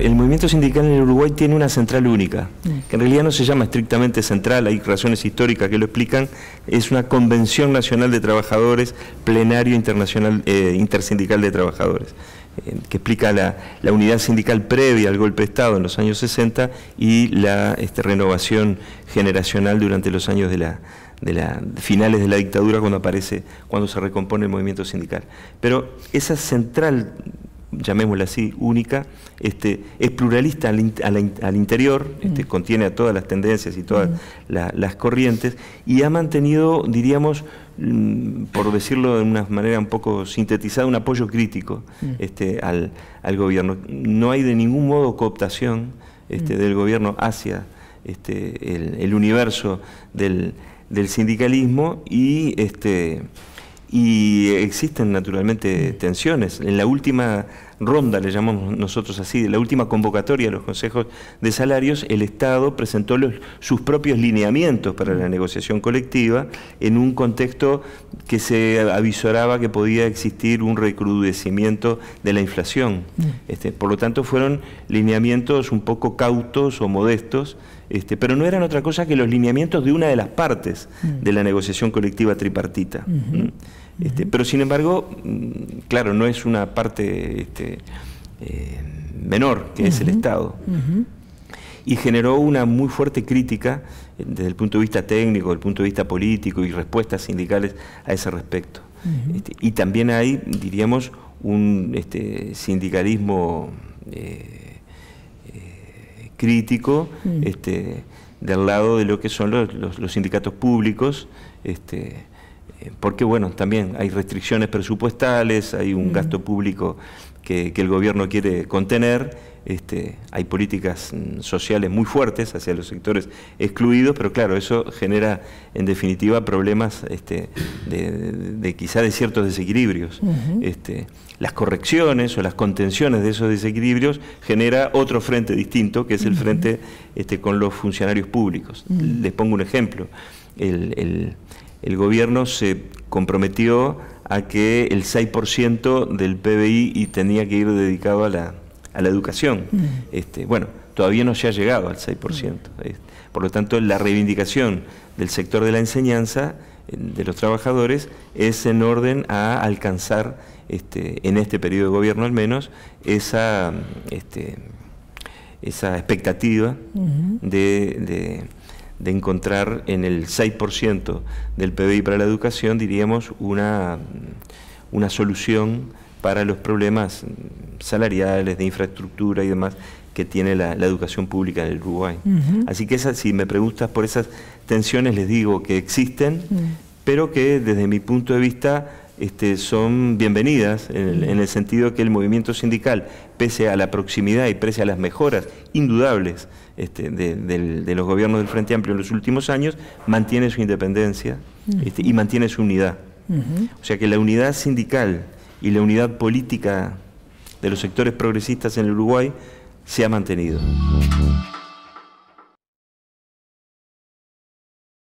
El movimiento sindical en Uruguay tiene una central única, mm. que en realidad no se llama estrictamente central, hay razones históricas que lo explican, es una Convención Nacional de Trabajadores, plenario internacional eh, intersindical de trabajadores, eh, que explica la, unidad sindical previa al golpe de Estado en los años 60 y la este, renovación generacional durante los años de la, finales de la dictadura cuando aparece, cuando se recompone el movimiento sindical. Pero esa central llamémosla así, única, este, es pluralista al, interior, mm. este, contiene a todas las tendencias y todas mm. las corrientes, y ha mantenido, diríamos, mm, por decirlo de una manera un poco sintetizada, un apoyo crítico este, al, gobierno. No hay de ningún modo cooptación este, del gobierno hacia este, el, el, universo del, sindicalismo y... Este, y existen naturalmente tensiones. En la última ronda, le llamamos nosotros así, de la última convocatoria de los consejos de salarios, el Estado presentó sus propios lineamientos para la negociación colectiva en un contexto que se avisoraba que podía existir un recrudecimiento de la inflación. Mm. Este, por lo tanto, fueron lineamientos un poco cautos o modestos. Este, pero no eran otra cosa que los lineamientos de una de las partes mm. de la negociación colectiva tripartita. Este, pero sin embargo, mm, claro, no es una parte este, eh, menor que es el Estado. Y generó una muy fuerte crítica eh, desde el punto de vista técnico, desde el punto de vista político y respuestas sindicales a ese respecto. Este, y también hay, diríamos, un sindicalismo eh, crítico del lado de lo que son los, sindicatos públicos. Eh, porque bueno, también hay restricciones presupuestales, hay un mm. gasto público que, el gobierno quiere contener, este, hay políticas mm, sociales muy fuertes hacia los sectores excluidos, pero claro, eso genera en definitiva problemas este, de, quizá de ciertos desequilibrios. Este, las correcciones o las contenciones de esos desequilibrios genera otro frente distinto, que es el frente con los funcionarios públicos. Les pongo un ejemplo el gobierno se comprometió a que el 6% del PBI tenía que ir dedicado a la, educación. Mm. Este, bueno, todavía no se ha llegado al 6%. Mm. Este, por lo tanto, la reivindicación del sector de la enseñanza, de los trabajadores, es en orden a alcanzar, este, en este periodo de gobierno al menos, esa, esa expectativa mm. de de encontrar en el 6% del PBI para la educación, diríamos, una, una solución para los problemas salariales, de infraestructura y demás que tiene la, educación pública en el Uruguay. Así que si me preguntas por esas tensiones, les digo que existen, pero que desde mi punto de vista este, son bienvenidas en el, sentido que el movimiento sindical, pese a la proximidad y pese a las mejoras indudables este, de, los gobiernos del Frente Amplio en los últimos años, mantiene su independencia este, y mantiene su unidad. O sea que la unidad sindical y la unidad política de los sectores progresistas en el Uruguay se ha mantenido.